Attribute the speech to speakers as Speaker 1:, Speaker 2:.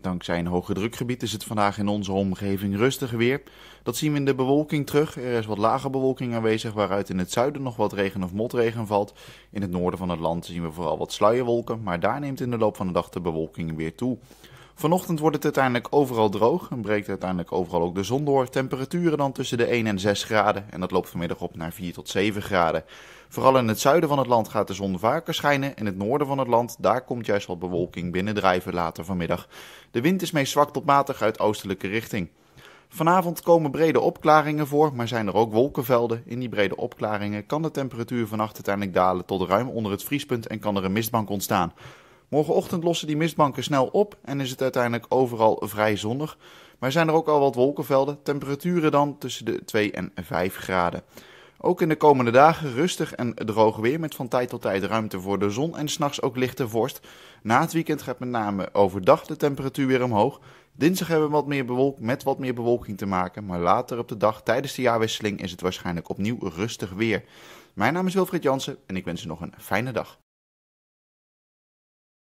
Speaker 1: Dankzij een hoge drukgebied is het vandaag in onze omgeving rustig weer. Dat zien we in de bewolking terug. Er is wat lage bewolking aanwezig, waaruit in het zuiden nog wat regen of motregen valt. In het noorden van het land zien we vooral wat sluierwolken, maar daar neemt in de loop van de dag de bewolking weer toe. Vanochtend wordt het uiteindelijk overal droog en breekt uiteindelijk overal ook de zon door. Temperaturen dan tussen de 1 en 6 graden en dat loopt vanmiddag op naar 4 tot 7 graden. Vooral in het zuiden van het land gaat de zon vaker schijnen. In het noorden van het land, daar komt juist wat bewolking binnendrijven later vanmiddag. De wind is meest zwak tot matig uit oostelijke richting. Vanavond komen brede opklaringen voor, maar zijn er ook wolkenvelden. In die brede opklaringen kan de temperatuur vannacht uiteindelijk dalen tot ruim onder het vriespunt en kan er een mistbank ontstaan. Morgenochtend lossen die mistbanken snel op en is het uiteindelijk overal vrij zonnig. Maar zijn er ook al wat wolkenvelden, temperaturen dan tussen de 2 en 5 graden. Ook in de komende dagen rustig en droog weer met van tijd tot tijd ruimte voor de zon en s'nachts ook lichte vorst. Na het weekend gaat met name overdag de temperatuur weer omhoog. Dinsdag hebben we wat meer bewolk met wat meer bewolking te maken, maar later op de dag tijdens de jaarwisseling is het waarschijnlijk opnieuw rustig weer. Mijn naam is Wilfried Jansen en ik wens u nog een fijne dag.